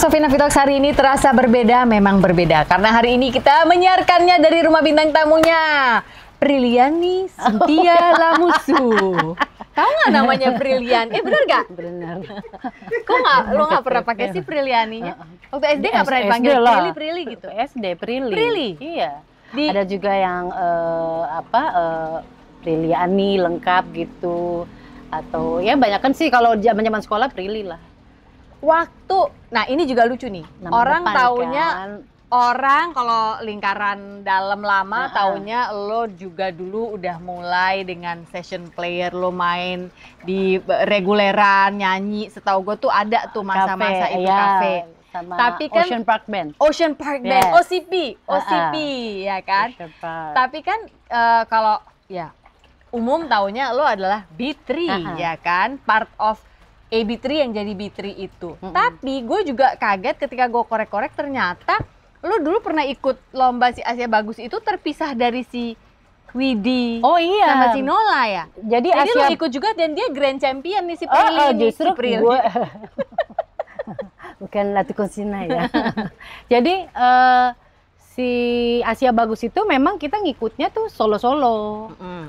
Sofina Vitox hari ini terasa berbeda, memang berbeda. Karena hari ini kita menyiarkannya dari rumah bintang tamunya. Priliani Cynthia Lamusu. Kau nggak namanya Priliani? Eh benar nggak? Benar. Kau nggak? Lo nggak pernah pakai sih Prilianinya? Waktu SD nggak pernah dipanggil Prili Prili gitu? SD Prili. Prili. Iya. Di... Ada juga yang uh, apa uh, eh, Priliani lengkap gitu atau ya banyak kan sih kalau zaman zaman sekolah Prilly lah. Waktu, nah ini juga lucu nih. Nama orang depan, taunya kan? orang kalau lingkaran dalam lama uh huh taunya lo juga dulu udah mulai dengan session player lo main di reguleran nyanyi setahu gue tuh ada tuh masa-masa itu ya. sama tapi kan Ocean Park Band. Ocean Park Band, yes. OCP, OCP uh-uh. ya kan. Tapi kan uh, kalau ya umum taunya lo adalah B3 uh huh ya kan, part of AB3 yang jadi B3 itu. Mm-hmm. Tapi gue juga kaget ketika gue korek-korek ternyata lu dulu pernah ikut lomba si Asia Bagus itu terpisah dari si Widi oh iya sama si Nola ya jadi, jadi Asia... lu ikut juga dan dia grand champion nih si oh, Prilly oh, oh, justru si gue bukan Latikon Sina ya jadi uh, si Asia Bagus itu memang kita ngikutnya tuh solo-solo mm -hmm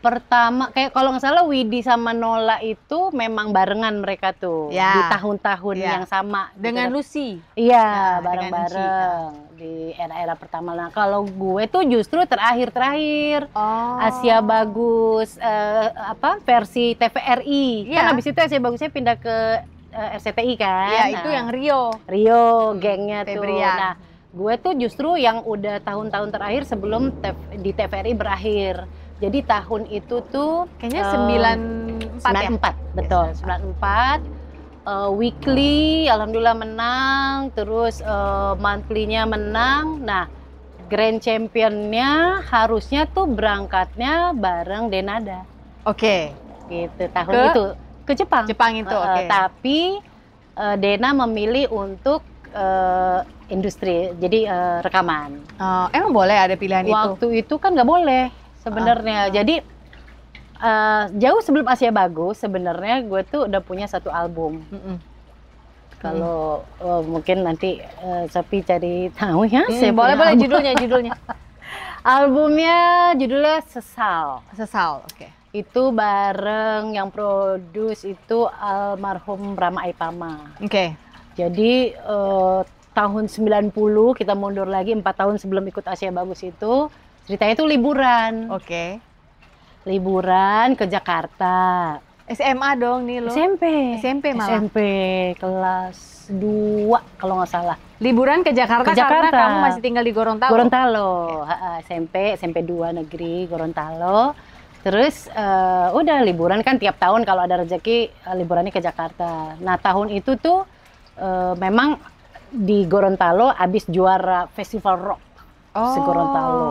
pertama kayak kalau nggak salah Widi sama Nola itu memang barengan mereka tuh ya. di tahun-tahun ya. yang sama gitu dengan gitu. Lucy. Iya, nah, bareng-bareng ya. di era-era pertama. Nah, kalau gue tuh justru terakhir-terakhir oh. Asia Bagus uh, apa versi TVRI. Ya. Kan abis itu Asia Bagusnya pindah ke uh, eh, RCTI kan. Ya nah, itu yang Rio. Rio hmm, gengnya hmm, tuh. Nah, gue tuh justru yang udah tahun-tahun terakhir sebelum di TVRI berakhir. Jadi tahun itu tuh kayaknya eh, sembilan um, empat ya? betul sembilan empat uh, weekly alhamdulillah menang terus uh, monthly-nya menang. Nah Grand Championnya harusnya tuh berangkatnya bareng Denada. Oke. Okay. Gitu tahun ke? itu ke Jepang. Jepang itu. Uh, okay. Tapi uh, Dena memilih untuk uh, industri, jadi uh, rekaman. Uh, emang boleh ada pilihan Waktu itu? Waktu itu kan nggak boleh sebenarnya. Uh. Jadi uh, jauh sebelum Asia bagus, sebenarnya gue tuh udah punya satu album. Mm -mm. Kalau mm. oh, mungkin nanti uh, cari tahu ya. Mm, saya boleh boleh judulnya judulnya. Albumnya judulnya Sesal. Sesal, oke. Okay. Itu bareng yang produce itu almarhum Rama Aipama. Oke. Okay. Jadi uh, tahun 90 kita mundur lagi 4 tahun sebelum ikut Asia Bagus itu Ceritanya itu liburan. Oke. Okay. Liburan ke Jakarta. SMA dong nih lo. SMP. SMP malah. SMP kelas 2 kalau nggak salah. Liburan ke Jakarta, ke Jakarta karena kamu masih tinggal di Gorontalo. Gorontalo. Okay. SMP, SMP 2 negeri Gorontalo. Terus uh, udah liburan kan tiap tahun kalau ada rezeki uh, liburannya ke Jakarta. Nah, tahun itu tuh uh, memang di Gorontalo abis juara festival rock oh. Gorontalo.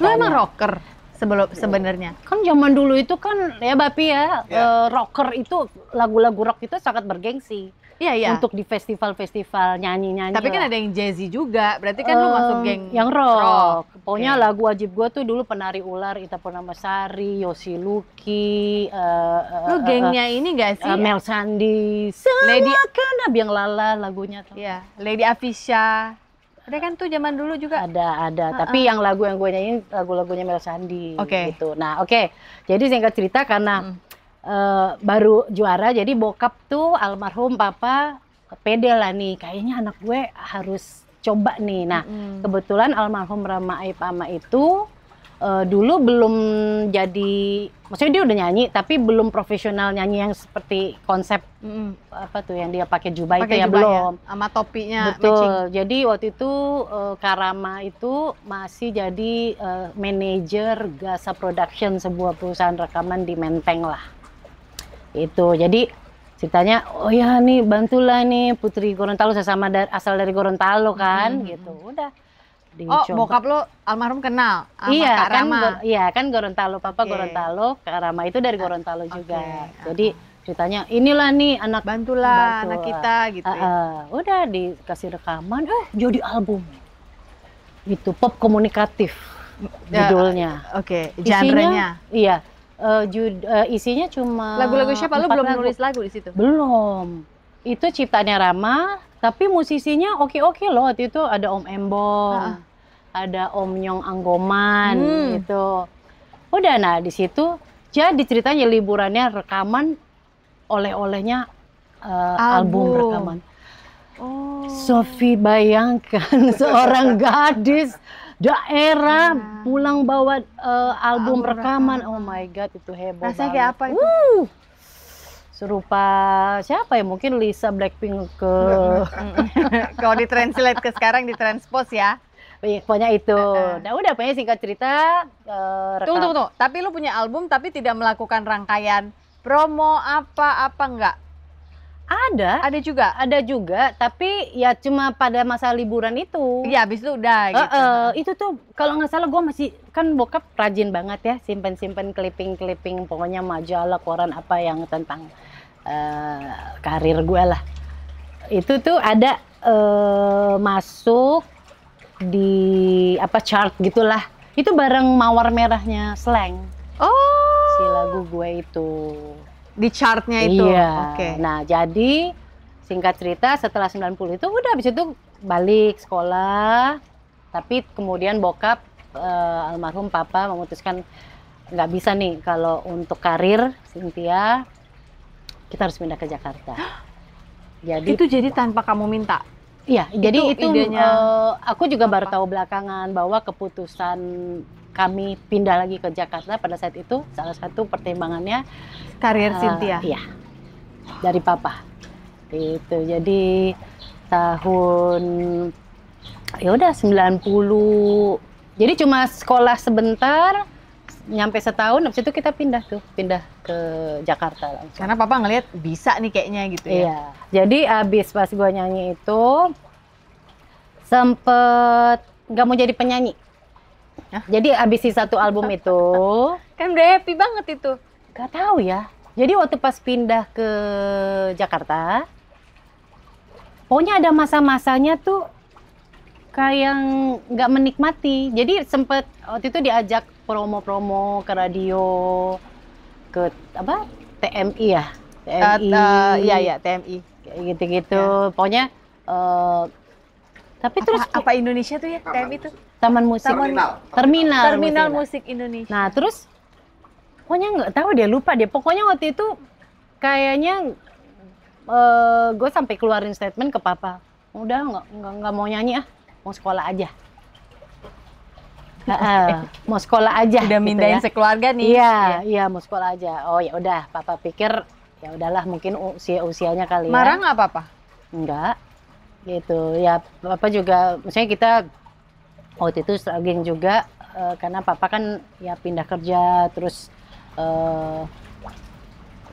Lu emang rocker? sebelum iya. sebenarnya kan zaman dulu itu kan ya bapi ya yeah. Iya. uh, rocker itu lagu-lagu rock itu sangat bergengsi Iya, iya. Untuk di festival-festival nyanyi-nyanyi. Tapi kan ada yang jazzy juga, berarti kan uh, lu eh, masuk geng yang rock. rock. Pokoknya lagu wajib gue tuh dulu penari ular, Ita Sari, Yosi Luki. Uh, eh, eh, lu gengnya uh, ini gak sih? Uh, Mel Sandi, Lady Kenab kan biang lala lagunya tuh. Iya, Lady Afisha. Ada kan tuh zaman dulu juga. Ada, ada. Uh -uh. Tapi yang lagu yang gue nyanyiin lagu-lagunya Mel Sandi okay. gitu. Nah, oke. Okay. Jadi singkat cerita karena hmm. uh, baru juara jadi bokap tuh almarhum papa pede lah nih kayaknya anak gue harus coba nih. Nah, hmm. kebetulan almarhum Rama Aipama itu uh, dulu belum jadi maksudnya dia udah nyanyi tapi belum profesional nyanyi yang seperti konsep mm. apa tuh yang dia pakai jubah pake itu ya, ya belum sama topinya betul matching. jadi waktu itu uh, Karama itu masih jadi uh, manajer Gasa Production sebuah perusahaan rekaman di Menteng lah itu jadi ceritanya oh ya nih bantulah nih Putri Gorontalo sesama sama asal dari Gorontalo kan mm -hmm. gitu udah di Oh, bokap lo almarhum kenal sama iya, Kak kan Rama. Kan, iya, kan Gorontalo, papa okay. Gorontalo, Kak Rama itu dari ah, Gorontalo juga. Okay. Ah, jadi ah. ceritanya inilah nih anak bantulah bantu. anak kita gitu uh, Uh, udah dikasih rekaman, eh jadi album. Itu pop komunikatif ya, judulnya. Oke, okay. genrenya. Isinya, iya. Uh, jud, uh, isinya cuma lagu-lagu siapa lu belum lagu. nulis lagu di situ? Belum. Itu ciptanya Rama, tapi musisinya oke-oke loh waktu itu ada Om Embong, uh. ada Om Nyong Anggoman hmm. gitu. Udah nah di situ jadi ceritanya liburannya rekaman oleh-olehnya uh, album. album rekaman. Oh. Sofi bayangkan seorang gadis daerah nah. pulang bawa uh, album, album rekaman. rekaman. Oh my god itu hebat. Rasanya kayak apa itu? Uh serupa siapa ya mungkin Lisa Blackpink ke kalau ditranslate ke sekarang ditranspose ya iya, pokoknya itu nah udah pokoknya singkat cerita uh, tunggu tunggu tunggu tapi lu punya album tapi tidak melakukan rangkaian promo apa apa enggak ada ada juga ada juga tapi ya cuma pada masa liburan itu ya habis itu udah gitu uh, itu tuh kalau nggak salah gua masih kan bokap rajin banget ya simpen simpen clipping clipping pokoknya majalah koran apa yang tentang Eh, karir gue lah itu tuh ada uh, masuk di apa chart gitulah itu bareng mawar merahnya slang oh si lagu gue itu di chartnya itu iya okay. nah jadi singkat cerita setelah 90 itu udah habis itu balik sekolah tapi kemudian bokap uh, almarhum papa memutuskan nggak bisa nih kalau untuk karir Cynthia kita harus pindah ke Jakarta. jadi itu jadi tanpa kamu minta. Iya, jadi itu idenya... uh, aku juga apa? baru tahu belakangan bahwa keputusan kami pindah lagi ke Jakarta pada saat itu salah satu pertimbangannya karir uh, Cynthia. Iya. Dari papa. Itu. Jadi tahun ya udah 90 jadi cuma sekolah sebentar nyampe setahun habis itu kita pindah tuh pindah ke Jakarta langsung. karena papa ngelihat bisa nih kayaknya gitu ya iya. jadi abis pas gue nyanyi itu sempet nggak mau jadi penyanyi Hah? jadi abis si satu album itu kan udah happy banget itu Gak tahu ya jadi waktu pas pindah ke Jakarta pokoknya ada masa-masanya tuh kayak nggak menikmati. Jadi sempet waktu itu diajak promo-promo ke radio ke apa TMI ya eh, TMI At, uh, eh, ya ya TMI gitu-gitu ya. pokoknya uh, tapi apa, terus apa Indonesia tuh ya TMI itu tuh Taman Musik Terminal Terminal, Terminal musik, Indonesia nah terus pokoknya nggak tahu dia lupa dia pokoknya waktu itu kayaknya uh, gue sampai keluarin statement ke papa udah nggak nggak mau nyanyi ah mau sekolah aja Uh, mau sekolah aja. Udah gitu mindahin ya. sekeluarga nih. Iya, iya, iya mau sekolah aja. Oh ya udah, papa pikir ya udahlah mungkin usia usianya kali ya. Marah nggak papa Enggak. Gitu. Ya papa juga misalnya kita waktu itu struggling juga uh, karena papa kan ya pindah kerja terus uh,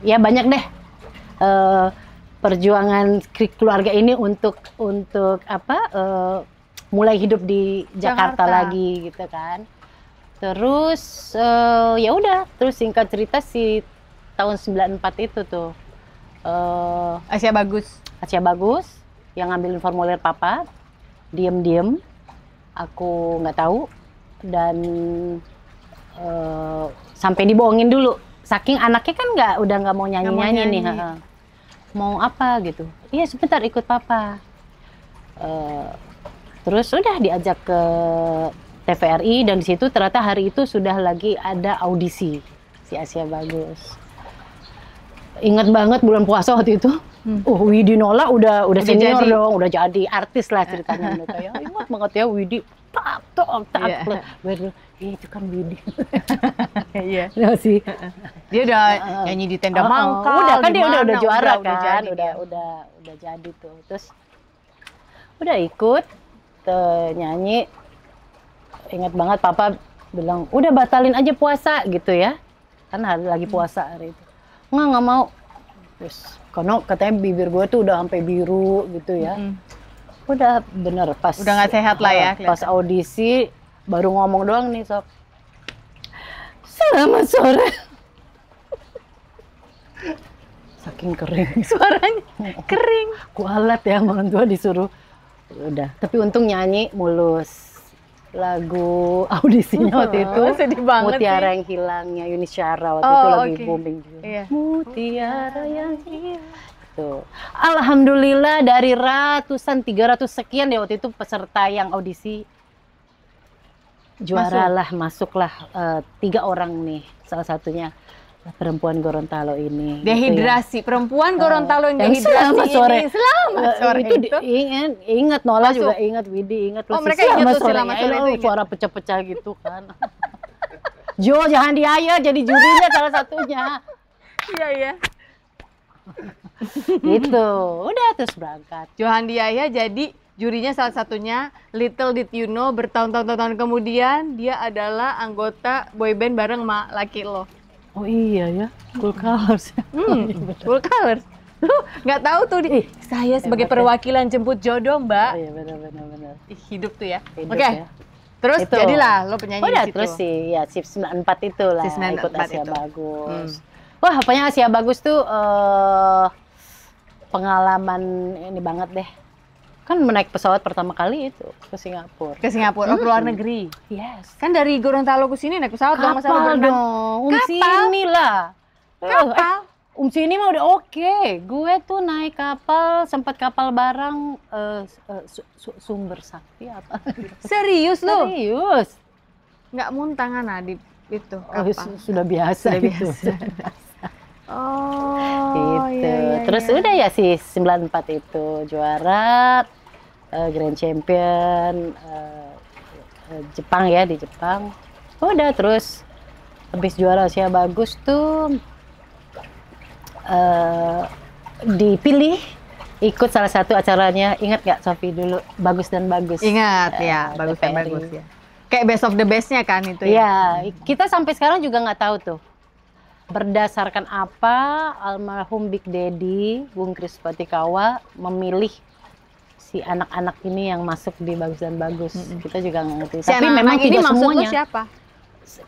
ya banyak deh uh, perjuangan keluarga ini untuk untuk apa uh, mulai hidup di Jakarta, Jakarta. lagi gitu kan. Terus uh, ya udah, terus singkat cerita si tahun 94 itu tuh uh, Asia Bagus. Asia Bagus yang ngambilin formulir papa, diem-diem, aku nggak tahu dan uh, sampai dibohongin dulu. Saking anaknya kan nggak udah nggak mau nyanyi nyanyi nih, ha mau apa gitu? Iya sebentar ikut papa. Uh, Terus sudah diajak ke TVRI dan di situ ternyata hari itu sudah lagi ada audisi si Asia Bagus. Ingat banget bulan puasa waktu itu. Hmm. Oh, Widi Nola udah udah, udah senior jadi. dong, udah jadi artis lah ceritanya. Ya. ingat banget ya Widi tak tok tak yeah. baru Iya, itu kan Widi iya yeah. sih dia udah nyanyi di tenda mangkal udah kan dia udah udah juara udah, kan udah udah, udah udah jadi tuh terus udah ikut nyanyi ingat banget papa bilang udah batalin aja puasa gitu ya kan hari lagi hmm. puasa hari itu nggak nggak mau terus karena katanya bibir gue tuh udah sampai biru gitu ya hmm. udah bener pas udah nggak sehat lah ya ah, pas audisi baru ngomong doang nih sok selamat sore saking kering suaranya kering kualat ya orang tua disuruh udah tapi untung nyanyi mulus lagu audisinya waktu hmm. itu Sedih banget Mutiara sih. yang hilangnya Yuni waktu oh, itu lagi okay. booming juga yeah. Mutiara yang hilang Alhamdulillah dari ratusan tiga ratus sekian ya waktu itu peserta yang audisi juaralah masuk. masuklah uh, tiga orang nih salah satunya perempuan Gorontalo ini. Gitu ya. Dehidrasi, ya. perempuan eh, Gorontalo yang dehidrasi selamat sore. Selamat eh, sore itu. itu. Ingat, eh, ingat Nola Masuk. juga ingat, Widi ingat. Oh mereka ingat tuh selamat sore. sore itu oh, suara pecah-pecah gitu kan. Jo jangan diaya jadi jurinya salah satunya. Iya iya. gitu, udah terus berangkat. Johan Diaya jadi jurinya salah satunya Little Did You Know bertahun-tahun kemudian dia adalah anggota boyband bareng mak laki lo. Oh iya ya, cool colors. Hmm, ya. cool oh, iya, colors. Lu nggak tahu tuh, di, saya sebagai ya. perwakilan jemput jodoh mbak. Oh, iya benar benar benar. Hidup tuh ya. Oke. Okay. Ya. Terus itu. jadilah lo penyanyi Oh di situ. terus sih ya SIP 94 itu lah. SIP 94 ikut Asia itu. Bagus. Hmm. Wah, apanya Asia Bagus tuh uh, pengalaman ini banget deh kan menaik pesawat pertama kali itu ke Singapura. Ke Singapura, hmm. ke luar negeri. Yes. Kan dari Gorontalo ke sini naik pesawat kapal dong, dong. Um kapal. sini lah. Eh, eh, kapal. Eh, um sini mah udah oke. Okay. Gue tuh naik kapal, sempat kapal barang uh, eh, uh, su su sumber sakti apa. Serius lu? Serius. Nggak muntangan Adit itu oh, kapal. Oh, sudah biasa sudah itu. Biasa. Oh, gitu. Iya, iya, Terus iya. udah ya si 94 itu juara uh, Grand Champion uh, Jepang ya di Jepang oh, udah terus habis juara Asia bagus tuh uh, dipilih ikut salah satu acaranya ingat nggak Sofi dulu bagus dan bagus ingat uh, ya bagus dan bagus ya kayak best of the bestnya kan itu ya, ya. kita sampai sekarang juga nggak tahu tuh berdasarkan apa almarhum Big Daddy Bung Kris Patikawa memilih si anak-anak ini yang masuk di bagus dan bagus mm -hmm. kita juga ngerti si tapi anak memang ini tidak semuanya siapa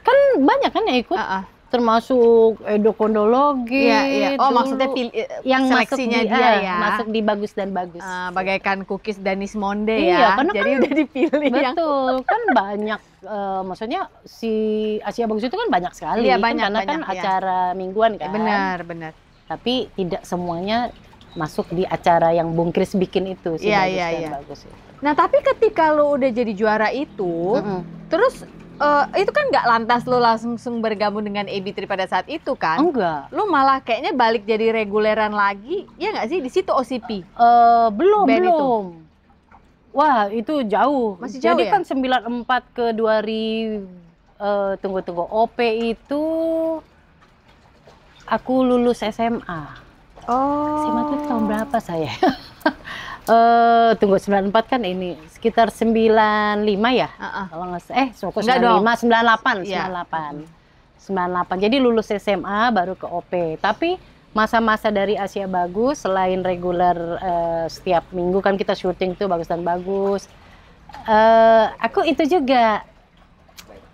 kan banyak kan yang ikut uh -uh. termasuk edukondologi eh, ya, ya. oh dulu, maksudnya eh, yang seleksinya masuk di, dia ah, ya masuk di bagus dan bagus uh, bagaikan cookies danis monde iya, ya karena jadi kan, udah dipilih betul yang... kan banyak uh, maksudnya si Asia bagus itu kan banyak sekali iya, kan, banyak, kan, karena banyak, kan iya. acara mingguan kan benar benar tapi tidak semuanya masuk di acara yang Bung Kris bikin itu sih yeah, bagus yeah, kan, yeah. bagus. Nah tapi ketika lo udah jadi juara itu, mm -hmm. terus uh, itu kan nggak lantas lo langsung, langsung bergabung dengan AB3 pada saat itu kan? Enggak. Lo malah kayaknya balik jadi reguleran lagi, ya nggak sih di situ OCP? Uh, eh, belum Band belum. Itu. Wah itu jauh. Masih jauh jadi ya? kan 94 ke 2000 uh, eh, tunggu tunggu OP itu aku lulus SMA. Oh. SEMA itu tahun berapa saya? Eh, uh, tunggu 94 kan ini sekitar 95 ya? Uh -uh. Kalau nggak eh suku 95 98 yeah. 98. 98. Jadi lulus SMA baru ke OP. Tapi masa-masa dari Asia Bagus selain reguler uh, setiap minggu kan kita syuting tuh bagus dan bagus. Uh, aku itu juga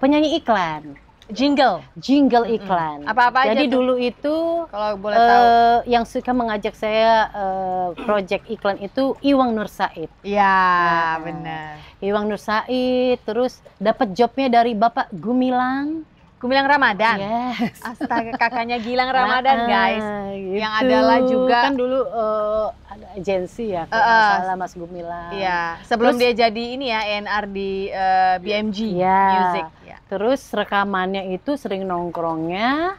penyanyi iklan jingle jingle iklan. Apa-apa Jadi aja dulu tuh? itu kalau boleh uh, tahu yang suka mengajak saya uh, project iklan itu Iwang Nur Said. Ya benar. Iwang Nur Said terus dapat jobnya dari Bapak Gumilang Gumilang Ramadan. Yes. Astaga kakaknya Gilang Ramadan nah, guys. gitu. Yang adalah juga kan dulu uh, ada agensi ya kalau uh, salah Mas Gumilang. Iya. Sebelum Terus, dia jadi ini ya ENR di uh, eh, BMG iya. Music. Iya. Terus rekamannya itu sering nongkrongnya.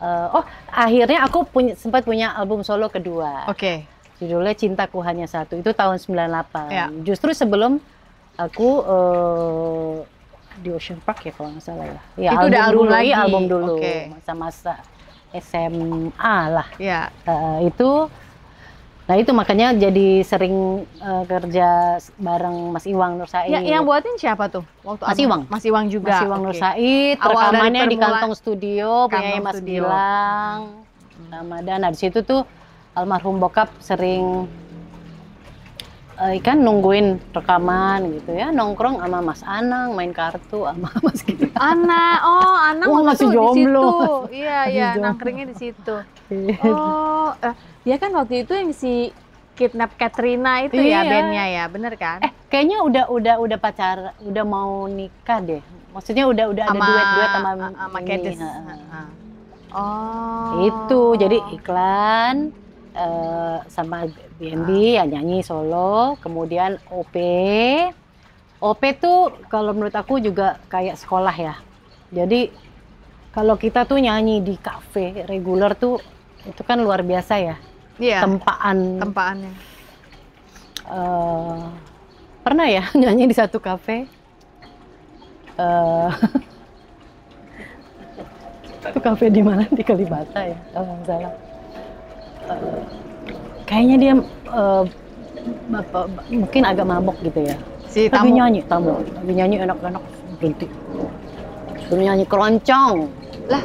Uh, oh akhirnya aku punya, sempat punya album solo kedua. Oke. Okay. Judulnya Cintaku Hanya Satu itu tahun 98. Iya. Justru sebelum aku uh, di Ocean Park ya kalau nggak salah ya. ya itu udah album dulu, lagi album dulu masa masa-masa SMA lah. Ya. Uh, itu Nah itu makanya jadi sering uh, kerja bareng Mas Iwang Nur Said. Ya, yang buatin siapa tuh? Waktu Mas Iwang. Mas Iwang juga. Mas Iwang okay. Nur Said. Rekamannya di kantong studio, punya Mas bilang Gilang, hmm. dan Nah di situ tuh almarhum bokap sering ikan eh, nungguin rekaman gitu ya nongkrong sama Mas Anang main kartu sama Mas gitu. oh Anang Wah, masih jomblo. Iya, iya, di situ. Iya iya nangkringnya di situ. Oh, eh, ya kan waktu itu yang si kidnap Katrina itu ya, iya. ya bandnya ya, bener kan? Eh kayaknya udah udah udah pacar, udah mau nikah deh. Maksudnya udah udah ama, ada duet-duet sama eh, sama Kedis. Oh. Itu jadi iklan Eh, sama BNB ya nyanyi solo, kemudian OP. OP tuh kalau menurut aku juga kayak sekolah ya. Jadi kalau kita tuh nyanyi di kafe reguler tuh itu kan luar biasa ya. Iya. Tempaan. Tempaannya. Uh, eh, pernah ya nyanyi di satu kafe? Uh, itu kafe di mana di Kalibata ya kalau salah kayaknya dia uh, mungkin agak mabok gitu ya si tamu lagi nyanyi tamu lagi nyanyi enak-enak berhenti suruh nyanyi keroncong lah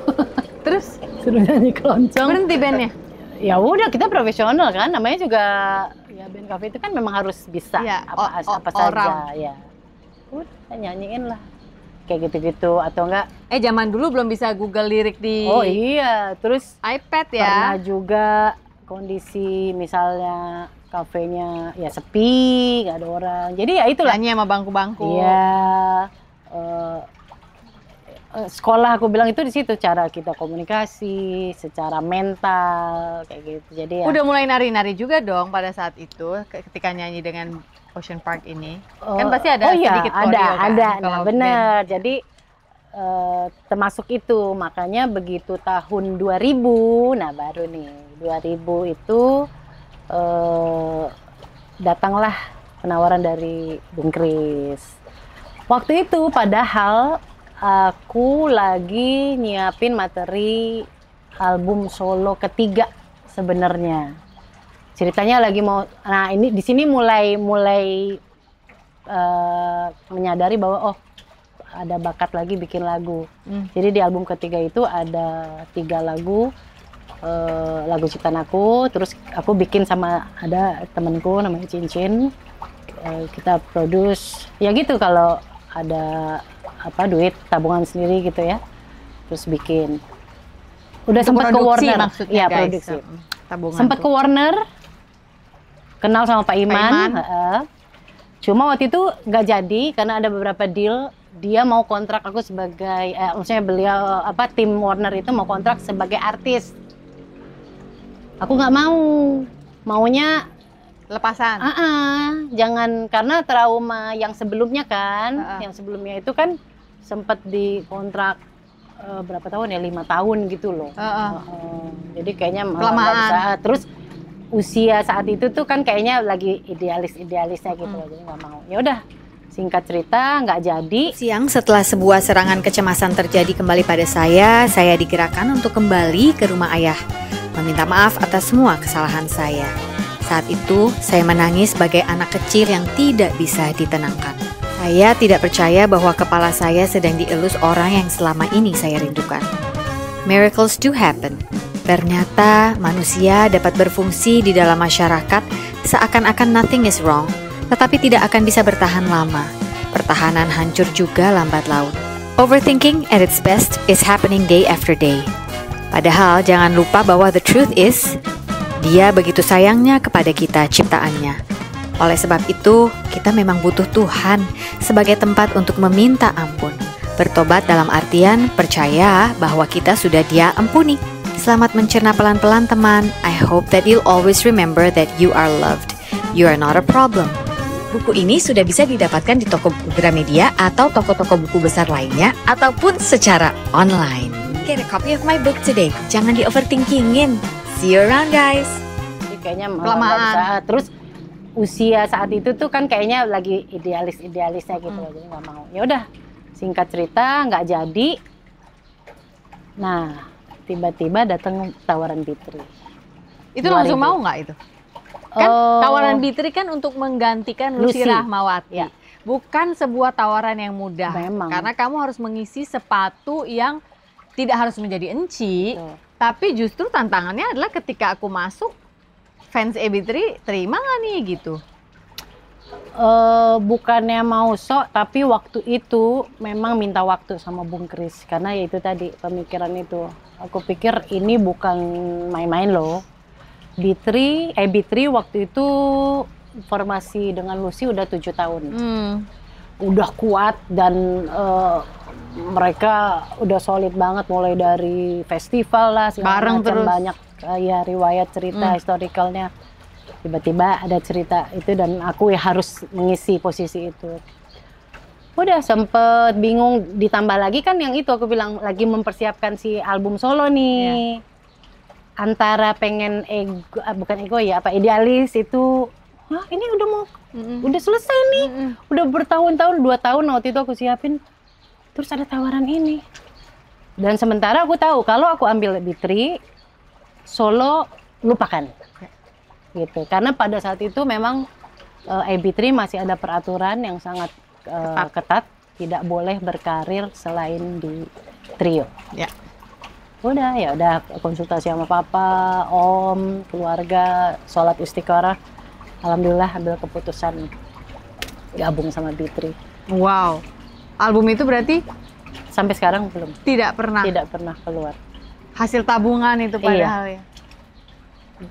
terus suruh nyanyi keroncong berhenti bandnya ya udah kita profesional kan namanya juga ya band cafe itu kan memang harus bisa ya, apa, o, o, apa saja ya udah nyanyiin lah kayak gitu-gitu atau enggak eh zaman dulu belum bisa Google lirik di Oh iya, terus iPad ya. Pernah juga kondisi misalnya kafenya ya sepi, nggak ada orang. Jadi ya itulah. Nyanyi sama bangku-bangku. Iya. Uh, sekolah aku bilang itu di situ cara kita komunikasi secara mental kayak gitu. Jadi ya. Udah mulai nari-nari juga dong pada saat itu ketika nyanyi dengan Ocean Park ini? Uh, kan pasti ada oh iya, sedikit ada, kan? ada. Nah, benar. Jadi uh, termasuk itu makanya begitu tahun 2000, nah baru nih 2000 itu uh, datanglah penawaran dari Bung Kris. Waktu itu padahal aku lagi nyiapin materi album solo ketiga sebenarnya ceritanya lagi mau nah ini di sini mulai mulai uh, menyadari bahwa oh ada bakat lagi bikin lagu hmm. jadi di album ketiga itu ada tiga lagu uh, lagu ciptaan aku terus aku bikin sama ada temanku namanya cincin uh, kita produce ya gitu kalau ada apa duit tabungan sendiri gitu ya terus bikin udah sempat ke Warner maksudnya, ya guys. produksi hmm, tabungan sempat ke Warner kenal sama Pak Iman. Pak Iman. cuma waktu itu nggak jadi karena ada beberapa deal dia mau kontrak aku sebagai eh, maksudnya beliau apa tim Warner itu mau kontrak sebagai artis. Aku nggak mau. Maunya lepasan. Uh -uh, jangan karena trauma yang sebelumnya kan, uh -uh. yang sebelumnya itu kan sempat dikontrak uh, berapa tahun ya lima tahun gitu loh. Uh -uh. Uh -uh. Jadi kelamaan. Bisa. Terus usia saat itu tuh kan kayaknya lagi idealis-idealisnya gitu hmm. jadi nggak mau ya udah singkat cerita nggak jadi siang setelah sebuah serangan kecemasan terjadi kembali pada saya saya digerakkan untuk kembali ke rumah ayah meminta maaf atas semua kesalahan saya saat itu saya menangis sebagai anak kecil yang tidak bisa ditenangkan saya tidak percaya bahwa kepala saya sedang dielus orang yang selama ini saya rindukan miracles do happen Ternyata manusia dapat berfungsi di dalam masyarakat seakan-akan nothing is wrong, tetapi tidak akan bisa bertahan lama. Pertahanan hancur juga lambat laun. Overthinking at its best is happening day after day. Padahal jangan lupa bahwa the truth is, dia begitu sayangnya kepada kita ciptaannya. Oleh sebab itu, kita memang butuh Tuhan sebagai tempat untuk meminta ampun. Bertobat dalam artian percaya bahwa kita sudah dia ampuni. Selamat mencerna pelan-pelan teman. I hope that you'll always remember that you are loved. You are not a problem. Buku ini sudah bisa didapatkan di toko buku Gramedia atau toko-toko buku besar lainnya ataupun secara online. Get a copy of my book today. Jangan di overthinkingin. See you around guys. Kayaknya kelamaan. Terus usia saat itu tuh kan kayaknya lagi idealis-idealisnya gitu hmm. jadi nggak mau. Ya udah, singkat cerita nggak jadi. Nah, tiba-tiba datang tawaran Bitri. Itu 2000. langsung mau nggak itu? Kan oh. tawaran Bitri kan untuk menggantikan Lucy, Lucy Rahmawati. Ya. Bukan sebuah tawaran yang mudah. Memang. Karena kamu harus mengisi sepatu yang tidak harus menjadi enci, Betul. tapi justru tantangannya adalah ketika aku masuk fans eb terima nggak nih gitu uh, bukannya mau sok tapi waktu itu memang minta waktu sama Bung Kris karena ya itu tadi pemikiran itu aku pikir ini bukan main-main loh B3 eh B3 waktu itu formasi dengan Lucy udah tujuh tahun hmm. udah kuat dan uh, mereka udah solid banget mulai dari festival lah bareng macam, terus banyak uh, ya riwayat cerita hmm. historicalnya tiba-tiba ada cerita itu dan aku ya harus mengisi posisi itu udah sempet bingung ditambah lagi kan yang itu aku bilang lagi mempersiapkan si album solo nih yeah. antara pengen ego ah, bukan ego ya apa idealis itu Hah, ini udah mau mm -mm. udah selesai nih mm -mm. udah bertahun-tahun dua tahun waktu itu aku siapin terus ada tawaran ini dan sementara aku tahu kalau aku ambil di tri Solo lupakan gitu karena pada saat itu memang uh, ab 3 masih ada peraturan yang sangat uh, ketat. ketat tidak boleh berkarir selain di trio ya udah ya udah konsultasi sama papa om keluarga sholat istiqorah alhamdulillah ambil keputusan gabung sama Bitri wow album itu berarti sampai sekarang belum tidak pernah tidak pernah keluar hasil tabungan itu padahal iya. ya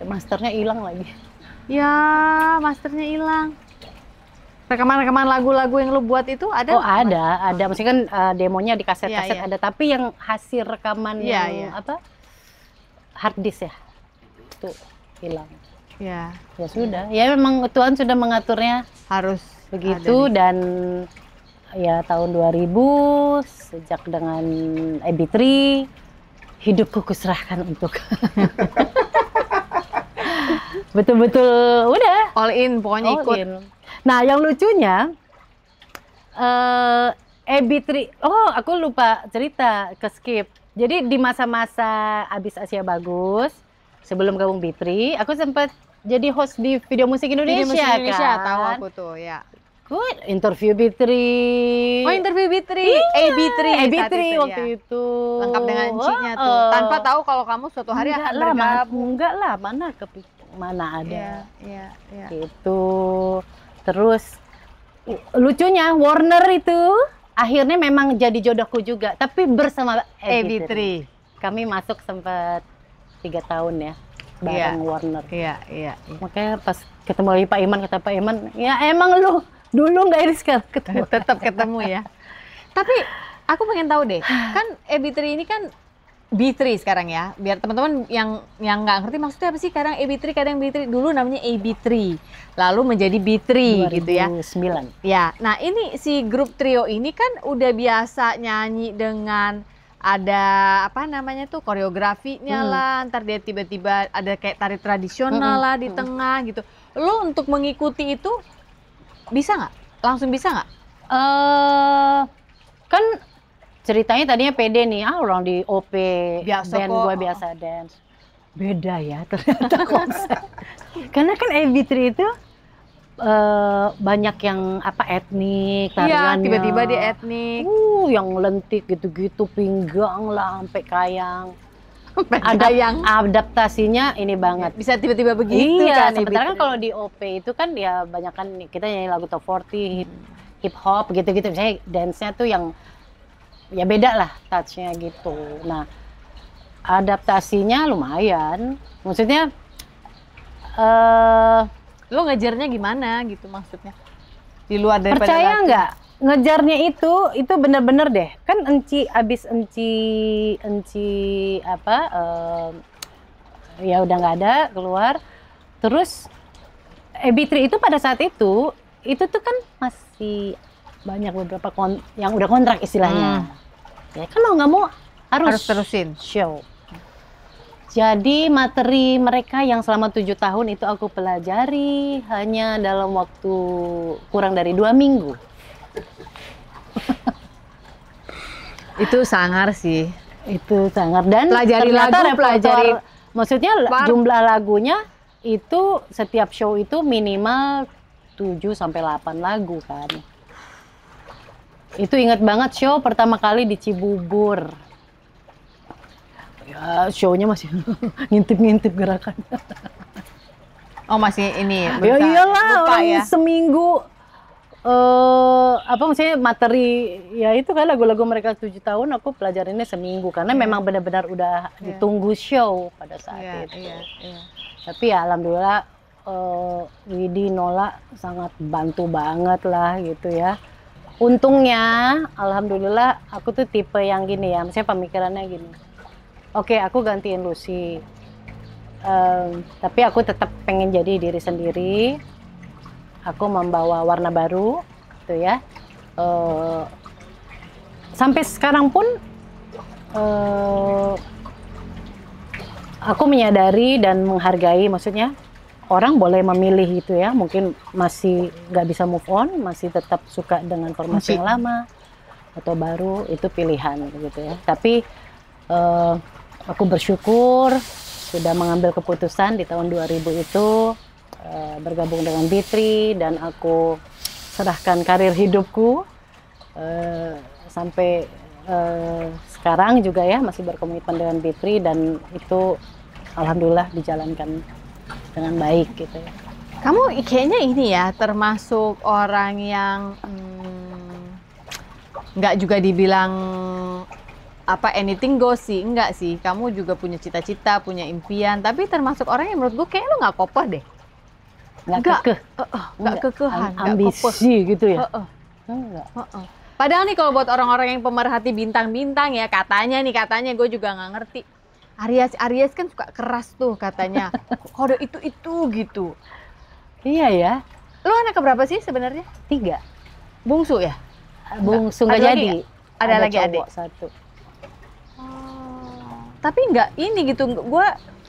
masternya hilang lagi ya masternya hilang rekaman-rekaman lagu-lagu yang lu buat itu ada? Oh apa? ada, ada. Maksudnya kan uh, demonya di kaset-kaset yeah, yeah. ada, tapi yang hasil rekaman yeah, yang ya. apa hard disk ya itu hilang. Ya. Ya sudah. Ya memang Tuhan sudah mengaturnya harus begitu dan ya tahun 2000 sejak dengan EB3 hidupku kuserahkan untuk betul-betul udah all in pokoknya all ikut. In. Nah, yang lucunya uh, eh, Ebi Tri, oh, aku lupa cerita ke skip. Jadi di masa-masa abis Asia bagus sebelum gabung Bitri aku sempat jadi host di Video Musik Indonesia, Video Musik Indonesia kan? tahu aku tuh, ya. Good, interview Bitri Oh, interview Bitri Iya. Ebi eh, Tri, Ebi eh, Tri waktu ya. itu. Lengkap dengan cinya tuh. Oh. Tanpa tahu kalau kamu suatu hari enggak akan lah, bergabung. Enggak lah, mana kepikir mana ada. Yeah, yeah, yeah. Gitu. Terus lucunya Warner itu akhirnya memang jadi jodohku juga, tapi bersama Ebitri. Kami masuk sempat tiga tahun ya bareng yeah. Warner. Iya, yeah, iya. Yeah, yeah. Makanya pas ketemu lagi Pak Iman, kata Pak Iman, ya emang lu dulu nggak ini sekarang ketemu. Tetap ketemu ya. tapi aku pengen tahu deh, kan Ebitri ini kan B3 sekarang ya. Biar teman-teman yang yang nggak ngerti maksudnya apa sih kadang AB3 kadang B3 dulu namanya AB3 lalu menjadi B3 2009. gitu ya. 2009. Ya. Nah, ini si grup trio ini kan udah biasa nyanyi dengan ada apa namanya tuh koreografinya hmm. lah, ntar dia tiba-tiba ada kayak tari tradisional hmm. hmm lah di hmm. tengah gitu. Lo untuk mengikuti itu bisa nggak? Langsung bisa nggak? Eh uh, kan ceritanya tadinya pede nih, ah orang di OP, biasa band gue biasa dance. Beda ya ternyata konsep. Karena kan AB3 itu uh, banyak yang apa etnik iya, tariannya. Iya, tiba-tiba di etnik. Uh, yang lentik gitu-gitu, pinggang lah sampai kayang. Ada yang adaptasinya ini banget. Bisa tiba-tiba begitu iya, kan. Sementara kan kalau di OP itu kan ya banyak kan kita nyanyi lagu top 40, hip hop gitu-gitu. Misalnya dance-nya tuh yang ya beda lah touchnya gitu. Nah adaptasinya lumayan, maksudnya uh, lo ngejarnya gimana gitu maksudnya di luar dari percaya nggak ngejarnya itu itu bener-bener deh kan enci abis enci enci apa uh, ya udah nggak ada keluar terus Ebitri itu pada saat itu itu tuh kan masih banyak beberapa kon yang udah kontrak istilahnya. Hmm. Ya kan mau nggak mau harus, harus terusin show. Jadi materi mereka yang selama tujuh tahun itu aku pelajari hanya dalam waktu kurang dari dua minggu. itu sangar sih. Itu sangar dan pelajari ternyata lagu, pelajari maksudnya part. jumlah lagunya itu setiap show itu minimal 7 sampai 8 lagu kan. Itu inget banget show pertama kali di Cibubur. Ya, show-nya masih ngintip-ngintip gerakan. Oh, masih ini. Ya iyalah, lupa, orang ya. seminggu uh, apa maksudnya materi ya itu kan lagu-lagu mereka tujuh tahun aku pelajarinnya seminggu karena yeah. memang benar-benar udah yeah. ditunggu show pada saat yeah, itu. Yeah, yeah. Tapi ya alhamdulillah uh, Widi Nola sangat bantu banget lah gitu ya untungnya alhamdulillah aku tuh tipe yang gini ya misalnya pemikirannya gini oke okay, aku gantiin Lucy um, tapi aku tetap pengen jadi diri sendiri aku membawa warna baru gitu ya uh, sampai sekarang pun uh, aku menyadari dan menghargai maksudnya orang boleh memilih itu ya mungkin masih nggak bisa move on masih tetap suka dengan formasi yang lama atau baru itu pilihan gitu ya tapi uh, aku bersyukur sudah mengambil keputusan di tahun 2000 itu uh, bergabung dengan Bitri dan aku serahkan karir hidupku uh, sampai sekarang juga ya masih berkomitmen dengan Bitri dan itu alhamdulillah dijalankan dengan baik gitu. ya Kamu kayaknya ini ya termasuk orang yang hmm, nggak hmm, juga dibilang apa anything go sih enggak sih kamu juga punya cita-cita punya impian tapi termasuk orang yang menurut gue kayak lu nggak kokoh deh nggak kekeh uh, uh, nggak kekehan ambisi gak gitu ya uh, uh. Eh, enggak. Uh, uh. Padahal nih kalau buat orang-orang yang pemerhati bintang-bintang ya katanya nih katanya gue juga nggak ngerti. Aries Aries kan suka keras tuh katanya. Kode itu itu gitu. Iya ya. Lu anak berapa sih sebenarnya? Tiga. Bungsu ya? Bungsu nggak jadi. Lagi, ada, ada lagi adik. Satu. Oh. Tapi nggak ini gitu. Gue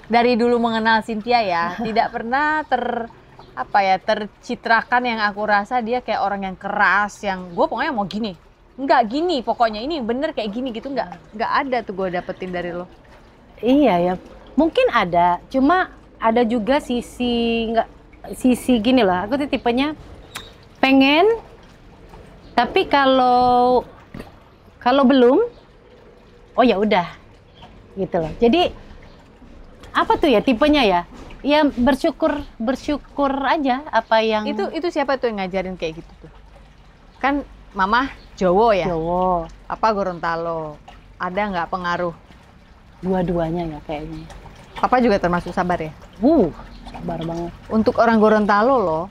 dari dulu mengenal Cynthia ya, tidak pernah ter apa ya tercitrakan yang aku rasa dia kayak orang yang keras yang gue pokoknya mau gini nggak gini pokoknya ini bener kayak gini gitu nggak nggak ada tuh gue dapetin dari lo Iya ya, mungkin ada, cuma ada juga sisi nggak sisi gini lah. Aku tuh tipenya pengen, tapi kalau kalau belum, oh ya udah, gitu loh. Jadi apa tuh ya tipenya ya? Ya bersyukur bersyukur aja apa yang itu itu siapa tuh yang ngajarin kayak gitu tuh? Kan mama Jowo ya. Jowo. Apa Gorontalo? Ada nggak pengaruh dua-duanya ya kayaknya. Papa juga termasuk sabar ya? Uh, sabar banget. Untuk orang Gorontalo loh,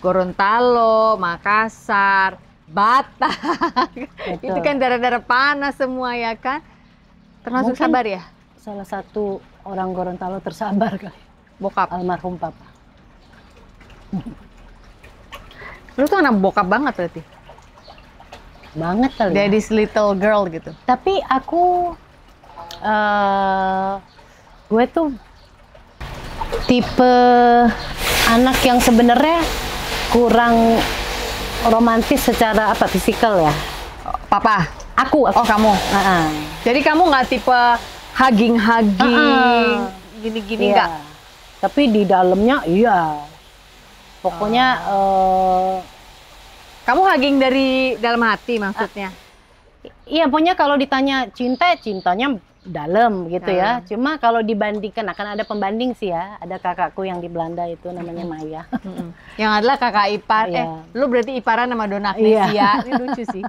Gorontalo, Makassar, Batak, itu kan daerah-daerah panas semua ya kan? Termasuk Mungkin sabar ya? Salah satu orang Gorontalo tersabar kali. Bokap? Almarhum Papa. Lu tuh anak bokap banget berarti? Banget kali. Ya. Daddy's little girl gitu. Tapi aku Eh, gue tuh tipe anak yang sebenarnya kurang romantis secara apa fisikal ya papa aku, aku. oh kamu uh -uh. jadi kamu nggak tipe hugging hugging uh -uh. gini gini iya. nggak iya. tapi di dalamnya iya pokoknya uh. Uh, kamu hugging dari dalam hati maksudnya uh, iya pokoknya kalau ditanya cinta cintanya dalam gitu ya. Cuma kalau dibandingkan akan ada pembanding sih ya. Ada kakakku yang di Belanda itu namanya Maya. yang adalah kakak ipar. Iya. Eh, lu berarti iparan sama Dona iya. Agnesia. Ini lucu sih.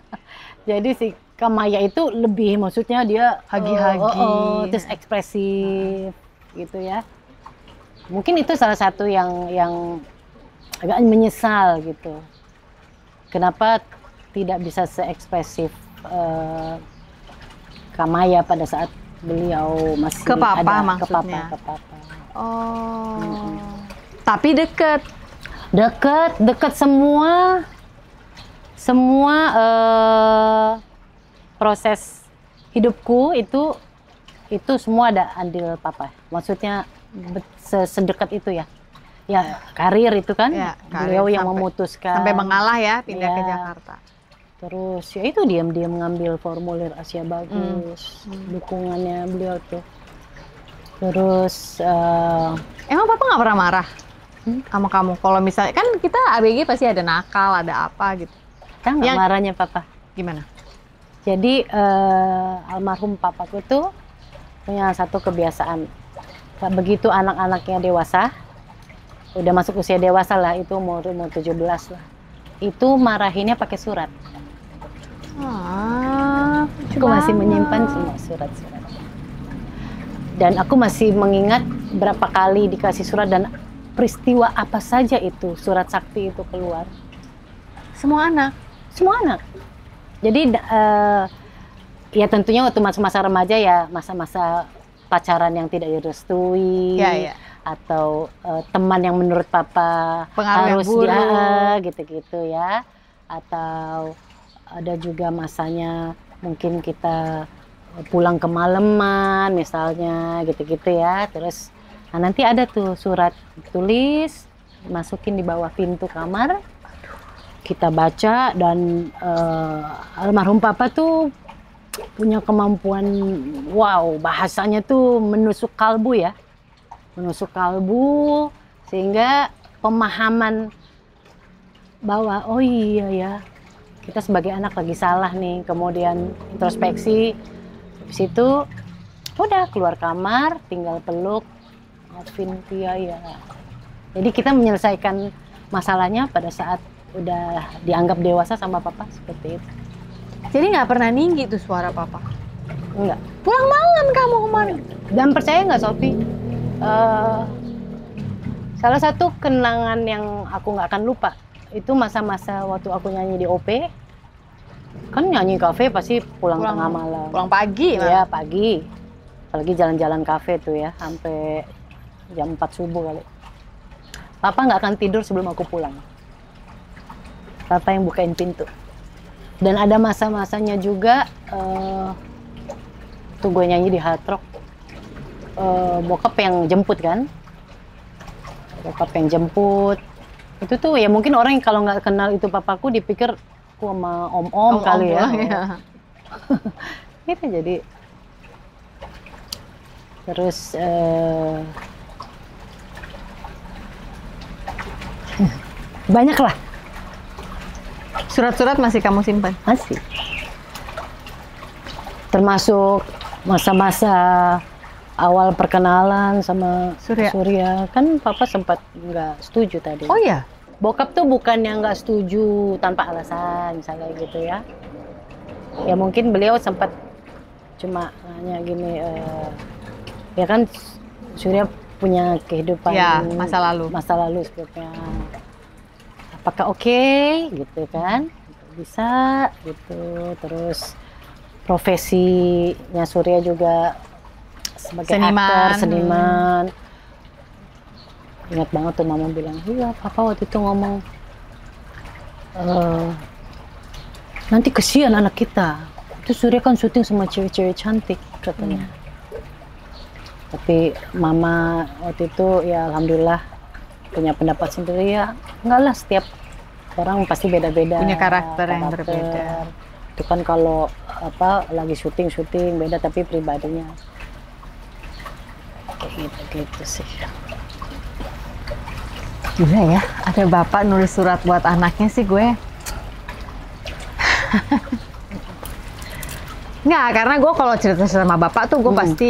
Jadi si Maya itu lebih maksudnya dia hagi-hagi, oh, oh, oh, terus ekspresif gitu ya. Mungkin itu salah satu yang yang agak menyesal gitu. Kenapa tidak bisa seekspresif uh, eh, Kamaya pada saat beliau masih ke papa ada, maksudnya. Ke papa, ke papa. Oh. Mm-hmm. Tapi deket. Deket, deket semua. Semua uh, proses hidupku itu itu semua ada andil papa. Maksudnya sedekat itu ya. Ya, karir itu kan ya, karir, beliau yang sampai, memutuskan. Sampai mengalah ya pindah ya. ke Jakarta terus ya itu diam-diam ngambil formulir Asia hmm. bagus hmm. dukungannya beliau tuh terus uh, emang papa nggak pernah marah hmm? sama kamu kalau misalnya kan kita ABG pasti ada nakal ada apa gitu kan nggak marahnya papa gimana jadi uh, almarhum papaku tuh punya satu kebiasaan begitu anak-anaknya dewasa udah masuk usia dewasa lah itu umur umur 17 lah itu marahinnya pakai surat Aku aku masih menyimpan semua surat-surat. Dan aku masih mengingat berapa kali dikasih surat dan peristiwa apa saja itu surat sakti itu keluar. Semua anak, semua anak. Jadi uh, ya tentunya waktu masa-masa remaja ya masa-masa pacaran yang tidak direstui ya, ya. atau uh, teman yang menurut papa Pengaruh harus dia gitu-gitu ya atau ada juga masanya mungkin kita pulang ke malaman, misalnya gitu-gitu ya terus nah nanti ada tuh surat tulis masukin di bawah pintu kamar kita baca dan uh, almarhum papa tuh punya kemampuan wow bahasanya tuh menusuk kalbu ya menusuk kalbu sehingga pemahaman bahwa oh iya ya kita sebagai anak lagi salah nih kemudian introspeksi habis itu udah keluar kamar tinggal peluk Alvin Tia ya jadi kita menyelesaikan masalahnya pada saat udah dianggap dewasa sama papa seperti itu jadi nggak pernah ninggi tuh suara papa Enggak. Pulang malam kamu kemarin. Dan percaya nggak Sofi? Uh, salah satu kenangan yang aku nggak akan lupa itu masa-masa waktu aku nyanyi di OP kan nyanyi kafe pasti pulang, pulang tengah malam pulang pagi ya pagi apalagi jalan-jalan kafe tuh ya sampai jam 4 subuh kali papa nggak akan tidur sebelum aku pulang papa yang bukain pintu dan ada masa-masanya juga uh, tuh gue nyanyi di hard rock uh, bokap yang jemput kan bokap yang jemput itu tuh ya mungkin orang yang kalau nggak kenal itu papaku dipikir aku sama om om, kali ya, ya. itu jadi terus eh, uh, banyak lah surat-surat masih kamu simpan masih termasuk masa-masa awal perkenalan sama Surya, Surya kan papa sempat nggak setuju tadi. Oh iya. Bokap tuh bukan yang nggak setuju tanpa alasan misalnya gitu ya. Ya mungkin beliau sempat cuma hanya gini uh, ya kan Surya punya kehidupan ya, masa lalu masa lalu sebetulnya apakah oke okay, gitu kan bisa gitu terus profesinya Surya juga sebagai seniman. aktor, seniman. Ingat banget tuh mama bilang, iya papa waktu itu ngomong, e, nanti kesian anak kita. Itu Surya kan syuting sama cewek-cewek cantik katanya. Hmm. Tapi mama waktu itu ya alhamdulillah punya pendapat sendiri ya. Enggak lah setiap orang pasti beda-beda. Punya karakter, karakter yang berbeda. Itu kan kalau apa lagi syuting syuting beda tapi pribadinya gitu gitu sih gila ya ada bapak nulis surat buat anaknya sih gue nggak karena gue kalau cerita sama bapak tuh gue hmm. pasti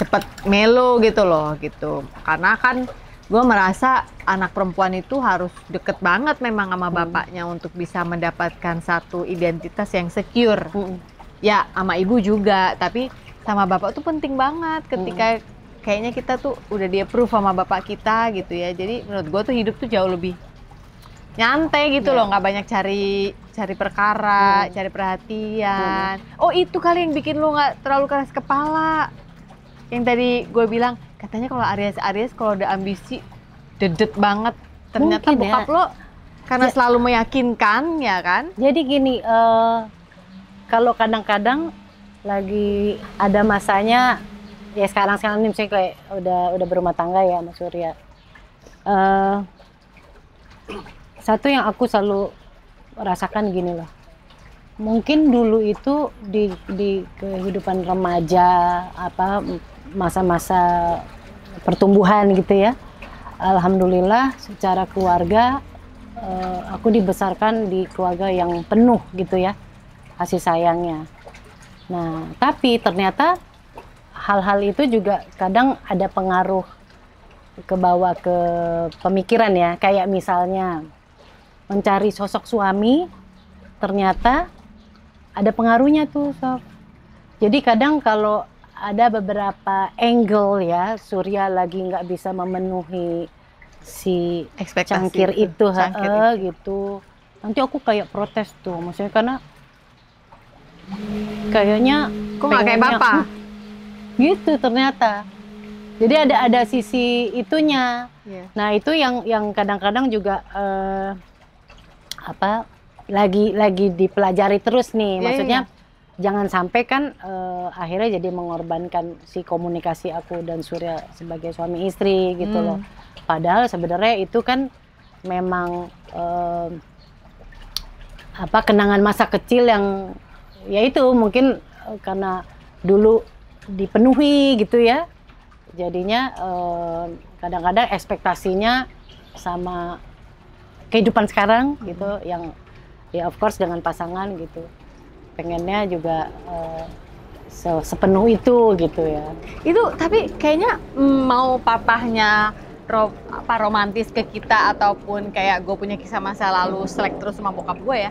cepet melo gitu loh gitu karena kan gue merasa anak perempuan itu harus deket banget memang sama hmm. bapaknya hmm. untuk bisa mendapatkan satu identitas yang secure hmm. ya sama ibu juga tapi sama bapak tuh penting banget hmm. ketika hmm kayaknya kita tuh udah dia approve sama bapak kita gitu ya jadi menurut gue tuh hidup tuh jauh lebih nyantai gitu yeah. loh nggak banyak cari cari perkara hmm. cari perhatian hmm. oh itu kali yang bikin lu nggak terlalu keras kepala yang tadi gue bilang katanya kalau Aries Aries kalau udah ambisi dedet banget ternyata Mungkin bokap ya. lo karena ya. selalu meyakinkan ya kan jadi gini uh, kalau kadang-kadang lagi ada masanya ya sekarang sekarang ini misalnya kayak udah udah berumah tangga ya Mas Surya. Uh, satu yang aku selalu rasakan gini loh. Mungkin dulu itu di di kehidupan remaja apa masa-masa pertumbuhan gitu ya. Alhamdulillah secara keluarga uh, aku dibesarkan di keluarga yang penuh gitu ya kasih sayangnya. Nah, tapi ternyata hal-hal itu juga kadang ada pengaruh ke bawah ke pemikiran ya kayak misalnya mencari sosok suami ternyata ada pengaruhnya tuh sob jadi kadang kalau ada beberapa angle ya Surya lagi nggak bisa memenuhi si Ekspektasi cangkir itu, itu cangkir itu. gitu nanti aku kayak protes tuh maksudnya karena kayaknya kok nggak kayak bapak iya, gitu ternyata jadi ada ada sisi itunya yeah. nah itu yang yang kadang-kadang juga uh, apa lagi lagi dipelajari terus nih yeah, maksudnya yeah. Iya. jangan sampai kan uh, akhirnya jadi mengorbankan si komunikasi aku dan Surya sebagai suami istri gitu hmm. loh padahal sebenarnya itu kan memang uh, apa kenangan masa kecil yang ya itu mungkin karena dulu dipenuhi gitu ya jadinya eh, kadang-kadang eh, ekspektasinya sama kehidupan sekarang gitu hmm. yang ya of course dengan pasangan gitu pengennya juga eh, se sepenuh itu gitu ya itu tapi kayaknya mm, mau papahnya ro apa romantis ke kita ataupun kayak gue punya kisah masa lalu selek terus sama bokap gue ya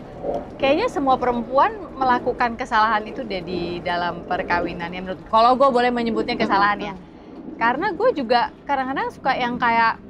kayaknya semua perempuan melakukan kesalahan itu deh di dalam perkawinan ya menurut kalau gue boleh menyebutnya kesalahan ya karena gue juga kadang-kadang suka yang kayak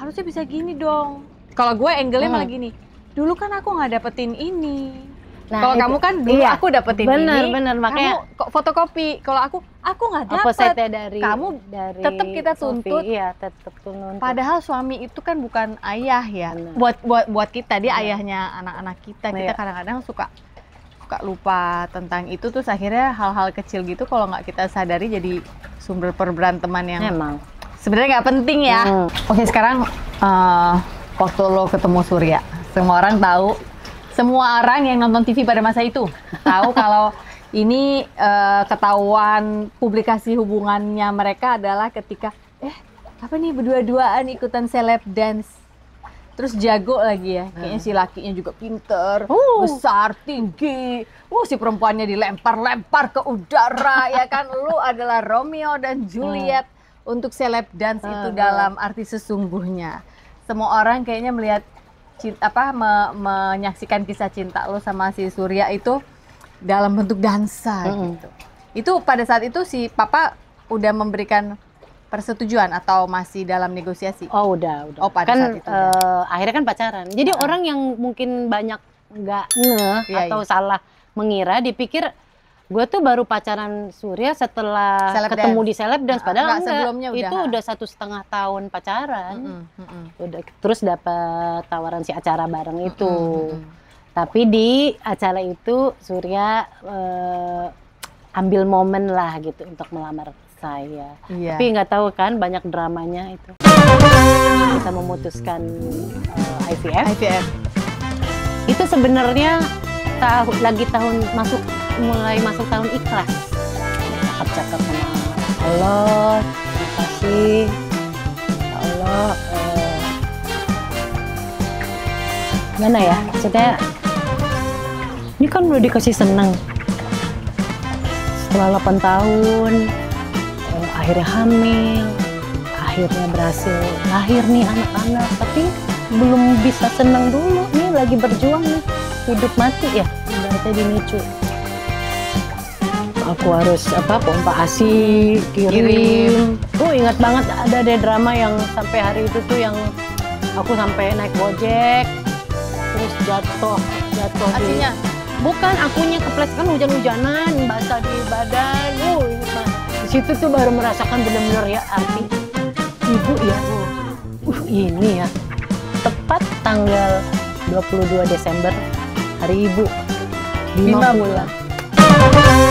harusnya bisa gini dong kalau gue angle-nya hmm. malah gini dulu kan aku nggak dapetin ini Nah, kalau kamu kan dulu iya, aku dapetin bener, ini, bener, makanya kamu fotokopi. Kalau aku, aku nggak dapet. dari kamu dari tetap kita tuntut. Kopi, iya, tetap tuntut. Padahal suami itu kan bukan ayah ya. Bener. Buat buat buat kita dia bener. Iya. ayahnya anak-anak kita. Kita iya. kadang-kadang suka suka lupa tentang itu terus akhirnya hal-hal kecil gitu kalau nggak kita sadari jadi sumber perberanteman yang Memang. sebenarnya nggak penting ya. Hmm. Oke sekarang uh, waktu lo ketemu Surya, semua orang tahu semua orang yang nonton TV pada masa itu tahu kalau ini uh, ketahuan publikasi hubungannya mereka adalah ketika eh apa nih berdua-duaan ikutan seleb dance terus jago lagi ya kayaknya si lakinya juga pinter uh. besar tinggi uh si perempuannya dilempar-lempar ke udara ya kan lu adalah Romeo dan Juliet hmm. untuk seleb dance uh. itu dalam arti sesungguhnya semua orang kayaknya melihat apa me, menyaksikan kisah cinta lo sama si Surya itu dalam bentuk dansa mm -hmm. gitu. Itu pada saat itu si papa udah memberikan persetujuan atau masih dalam negosiasi? Oh udah udah. Oh pada kan, saat itu. Uh, akhirnya kan pacaran. Jadi uh. orang yang mungkin banyak nggak nge iya, yeah, atau yeah. salah mengira dipikir gue tuh baru pacaran Surya setelah Celeb ketemu dance. di seleb ah, padahal enggak, enggak. sebelumnya udah itu udah satu setengah tahun pacaran mm hmm udah terus dapat tawaran si acara bareng itu mm hmm tapi di acara itu Surya uh, ambil momen lah gitu untuk melamar saya yeah. tapi nggak tahu kan banyak dramanya itu kita memutuskan uh, eh, IVF IVF itu sebenarnya tahu lagi tahun masuk mulai masuk tahun ikhlas cakap-cakap sama Allah terima kasih ya Allah eh, gimana ya maksudnya ini kan udah dikasih seneng setelah 8 tahun eh, akhirnya hamil akhirnya berhasil lahir nih anak-anak tapi belum bisa seneng dulu nih lagi berjuang nih hidup mati ya ibaratnya dimicu aku harus apa pompa asi kirim. kirim. Tuh ingat banget ada deh drama yang sampai hari itu tuh yang aku sampai naik gojek terus jatuh jatuh. Asinya? Bukan akunya keples kan hujan-hujanan basah di badan. oh, ingat. di situ tuh baru merasakan benar-benar ya arti ibu ya. Uh, ini ya tepat tanggal 22 Desember hari ibu lima bulan.